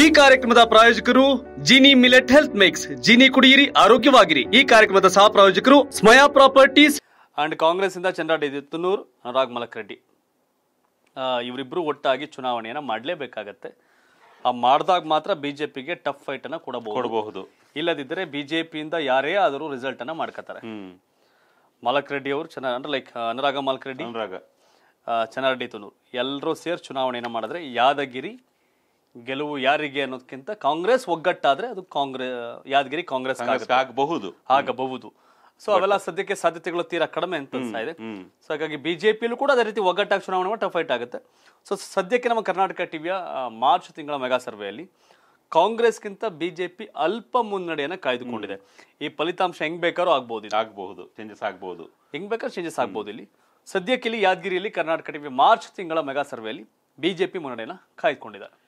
ಈ ಕಾರ್ಯಕ್ರಮದ ಪ್ರಾಯೋಜಕರು Gini millet health mix Gini ಕುಡಿಯಿರಿ ಆರೋಗ್ಯವಾಗಿರಿ ಈ ಕಾರ್ಯಕ್ರಮದ ಸಹ ಪ್ರಾಯೋಜಕರು ಸ್ಮಯಾ ಪ್ರಾಪರ್ಟೀಸ್ ಅಂಡ್ ಕಾಂಗ್ರೆಸ್ ಇಂದ ಚಂದ್ರನೂರ್ ಅನುರಾಗ್ ಮಲಕ್ ರೆಡ್ಡಿ ಇವರಿಬ್ರು ಒಟ್ಟಾಗಿ ಚುನಾವಣೆಯನ್ನು ಮಾಡಲೇಬೇಕಾಗತ್ತೆ ಆ ಮಾಡಿದಾಗ ಮಾತ್ರ ಬಿಜೆಪಿಗೆ ಟಫ್ ಫೈಟ್ ಅನ್ನ ಕೊಡಬಹುದು ಇಲ್ಲದಿದ್ದರೆ ಬಿಜೆಪಿಯಿಂದ ಯಾರೇ ಆದರೂ ರಿಸಲ್ಟ್ ಅನ್ನ ಮಾಡ್ಕೋತಾರೆ ಮಲಕ್ ರೆಡ್ಡಿ ಅವರು ಚೆನ್ನಾಗಿ ಅಂದ್ರೆ ಲೈಕ್ ಅನುರಾಗ ಮಲಕ್ ರೆಡ್ಡಿ ಅನುರಾಗ ಚಂದ್ರರೆಡ್ಡಿ ತುನೂರ್ ಎಲ್ಲರೂ ಸೇರಿ ಚುನಾವಣೆಯನ್ನು ಮಾಡಿದ್ರೆ ಯಾದಗಿರಿ ಗೆಲುವು ಯಾರಿಗೆ ಅನ್ನೋದಕ್ಕಿಂತ ಕಾಂಗ್ರೆಸ್ ಒಗ್ಗಟ್ಟಾದ್ರೆ ಅದು ಕಾಂಗ್ರೆಸ್ ಯಾದಗಿರಿ ಕಾಂಗ್ರೆಸ್ ಆಗಬಹುದು ಆಗಬಹುದು ಸೊ ಅವೆಲ್ಲ ಸದ್ಯಕ್ಕೆ ಸಾಧ್ಯತೆಗಳು ತೀರಾ ಕಡಿಮೆ ಅಂತ ಅನ್ಸ್ತಾ ಇದೆ ಸೊ ಹಾಗಾಗಿ ಬಿಜೆಪಿ ಕೂಡ ಅದೇ ರೀತಿ ಒಗ್ಗಟ್ಟಾಗಿ ಚುನಾವಣೆ ಟಫ್ ಫೈಟ್ ಆಗುತ್ತೆ ಸೊ ಸದ್ಯಕ್ಕೆ ನಮ್ಮ ಕರ್ನಾಟಕ ಟಿವಿಯ ಮಾರ್ಚ್ ತಿಂಗಳ ಮೆಗಾ ಸರ್ವೆಯಲ್ಲಿ ಕಾಂಗ್ರೆಸ್ಗಿಂತ ಬಿಜೆಪಿ ಅಲ್ಪ ಮುನ್ನಡೆಯನ್ನು ಕಾಯ್ದುಕೊಂಡಿದೆ ಈ ಫಲಿತಾಂಶ ಹೆಂಗ್ ಬೇಕಾದ್ರೂ ಆಗ್ಬಹುದು ಆಗಬಹುದು ಚೇಂಜಸ್ ಆಗಬಹುದು ಹೆಂಗ್ ಬೇಕಾದ್ರೂ ಚೇಂಜಸ್ ಆಗಬಹುದು ಇಲ್ಲಿ ಸದ್ಯಕ್ಕೆ ಇಲ್ಲಿ ಯಾದಗಿರಿಯಲ್ಲಿ ಕರ್ನಾಟಕ ಟಿವಿ ಮಾರ್ಚ್ ತಿಂಗಳ ಮೆಗಾ ಸರ್ವೆಯಲ್ಲಿ ಬಿಜೆಪಿ ಮುನ್ನಡೆಯನ್ನು ಕಾಯ್ದುಕೊಂಡಿದ್ದಾರೆ